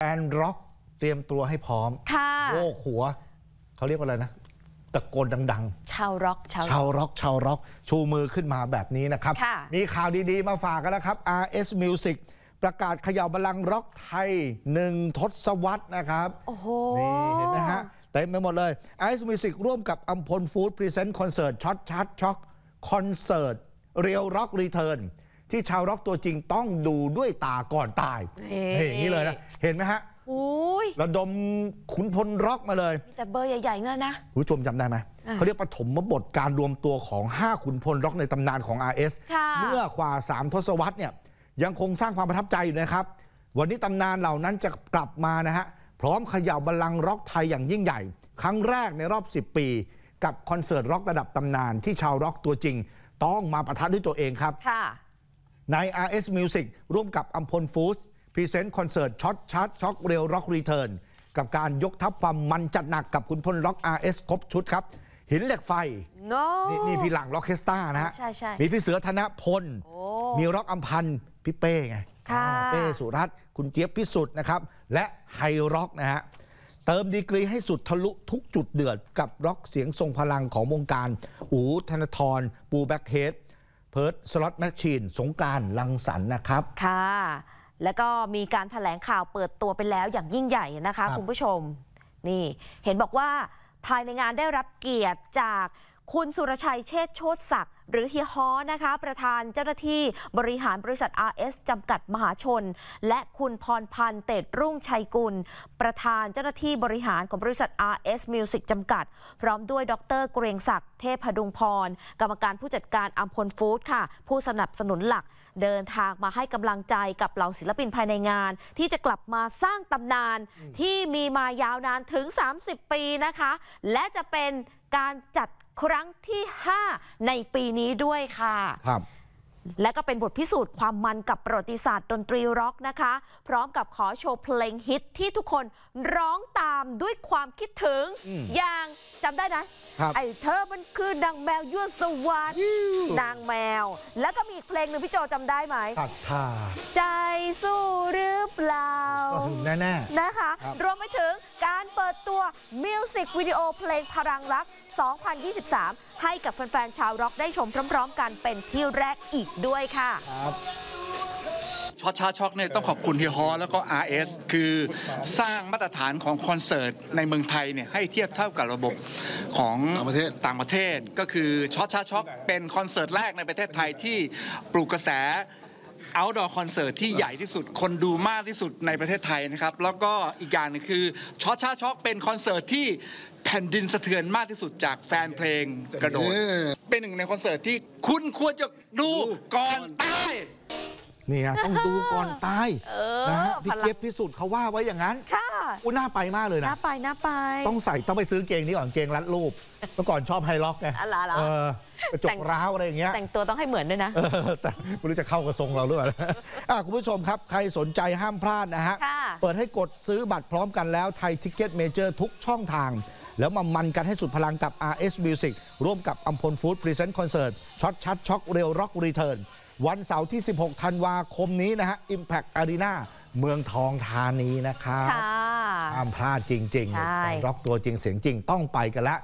แอนร็อกเตรียมตัวให้พร้อมโวกหัว เขาเรียกว่าอะไรนะตะโกนดังๆ ชาวร็อกชาวร็อกชาวร็อกชูมือขึ้นมาแบบนี้นะครับ มีข่าวดีๆมาฝากกันนะครับ RS Music ประกาศขย่าบาลังร็อกไทยหนึ่งทศวรรษนะครับโอ้โหนี่เห็นไหมฮะเต็มไปหมดเลย RS Music ร่วมกับอัมพลฟู้ดพรีเซนต์คอนเสิร์ตช็อตชัดช็อกคอนเสิร์ตเรียวร็อกรีเทิร์นที่ชาวร็อกตัวจริงต้องดูด้วยตาก่อนตายเฮ้ยนี้เลยนะ เห็นไหมฮะอุ้ยระดมขุนพลร็อกมาเลยแต่เบอร์ใหญ่ๆเงินนะ ผู้ชมจำได้ไหม เขาเรียกปฐมบทการรวมตัวของ5ขุนพลร็อกในตำนานของ RS เมื่อกว่า 3 ทศวรรษเนี่ยยังคงสร้างความประทับใจอยู่นะครับ วันนี้ตำนานเหล่านั้นจะกลับมานะฮะ พร้อมเขย่าบัลลังก์ร็อกไทยอย่างยิ่งใหญ่ ครั้งแรกในรอบ 10 ปี กับคอนเสิร์ตร็อกระดับตำนานที่ชาวร็อกตัวจริง ต้องมาประทับด้วยตัวเองครับใน RS Music ร่วมกับอัมพลฟูสพรีเซนต์คอนเสิร์ตช็อตชาร์ตช็อกเรียวร็อกรีเทิร์น กับการยกทัพความมันจัดหนักกับคุณพลล็อก RS ครบชุดครับ หินเหล็กไฟ no. นนี่พี่หลังล็อกเคสต้านะฮะมีพี่เสือธนพลมีร็อกอัมพันพี่เป้ไงเป้สุรัตน์คุณเจี๊ยบพิสุทธิ์นะครับและไฮร็อกนะฮะเติมดีกรีให้สุดทะลุทุกจุดเดือดกับร็อกเสียงทรงพลังของวงการ อูธนทรปูแบ็กเฮดเพิร์ดสล็อตแมชชีนสงการลังสรรนะครับ ค่ะ แล้วก็มีการถแถลงข่าวเปิดตัวไปแล้วอย่างยิ่งใหญ่นะคะคุณผู้ชม นี่เห็นบอกว่าภายในงานได้รับเกียรติจากคุณสุรชัยเชษโชติศักดิ์หรือเฮียฮอนะคะ ประธานเจ้าหน้าที่บริหารบริษัท RS จำกัดมหาชน และคุณพรพันธ์เตดรุ่งชัยกุล ประธานเจ้าหน้าที่บริหารของบริษัท RS Music จำกัด พร้อมด้วยดรเกรียงศักดิ์เทพพดุงพรกรรมการผู้จัดการอัมพลฟู้ดค่ะ ผู้สนับสนุนหลักเดินทางมาให้กำลังใจกับเหล่าศิลปินภายในงาน ที่จะกลับมาสร้างตำนานที่มีมายาวนานถึง 30 ปีนะคะ และจะเป็นการจัดครั้งที่ 5 ในปีนี้ด้วยค่ะ ครับ และก็เป็นบทพิสูจน์ความมันกับประวัติศาสตร์ดนตรีร็อกนะคะ พร้อมกับขอโชว์เพลงฮิตที่ทุกคนร้องตามด้วยความคิดถึงออย่างจำได้นะ ไอ้เธอมันคือนางแมวยั่วสวรรค์นางแมว แล้วก็มีอีกเพลงหนึ่งพี่โจจำได้ไหมใจสู้หรือเปล่าแน่ๆนะคะรวมไปถึงเปิดตัวมิวสิกวิดีโอเพลงพลังรัก2023 ให้กับแฟนๆชาวร็อก ได้ชมพร้อม ๆกันเป็นที่แรกอีกด้วยค่ะช็อตชาช็อกเนี่ยต้องขอบคุณเฮียฮอแล้วก็ RS คือสร้างมาตรฐานของคอนเสิร์ตในเมืองไทยเนี่ยให้เทียบเท่ากับระบบของต่างประเทศต่างประเทศก็คือช็อตชาช็อกเป็นคอนเสิร์ตแรกในประเทศไทยที่ปลูกกระแส outdoor concert ที่ใหญ่ที่สุด คนดูมากที่สุดในประเทศไทยนะครับ แล้วก็อีกอย่างนึงคือช็อตชาช็อกเป็นคอนเสิร์ตที่แผ่นดินสะเทือนมากที่สุดจากแฟนเพลงกระโดด เป็นหนึ่งในคอนเสิร์ตที่คุณควรจะดูก่อนตายนี่ฮะต้องดูก่อนตายนะฮะพี่เก็บพิสูจน์เขาว่าไว้อย่างนั้น ค่ะอุ้น่าไปมากเลยนะน่าไปน่าไปต้องใส่ต้องไปซื้อเกงนี้ก่อนเกงรัดรูปเมื่อก่อนชอบไฮล็อกไงอ๋อเหรอกระจกร้าวอะไรอย่างเงี้ยแต่งตัวต้องให้เหมือนด้วยนะแต่ไม่รู้จะเข้ากระทรงเราหรือเปล่าคุณผู้ชมครับใครสนใจห้ามพลาดนะฮะ เปิดให้กดซื้อบัตรพร้อมกันแล้วไทย ทิกเก็ตเมเจอร์ทุกช่องทาง แล้วมามันกันให้สุดพลังกับ RS Music ร่วมกับอัมพลฟู้ดพรีเซนต์คอนเสิร์ตช็อตชัด ช็อกเรียวร็อกรีเทิร์นวันเสาร์ที่ 16 ธันวาคมนี้นะฮะ Impact Arena เมืองทองธานีนะครับห้ามพลาดจริงๆร็อกตัวจริงเสียงจริง ต้องไปกันละ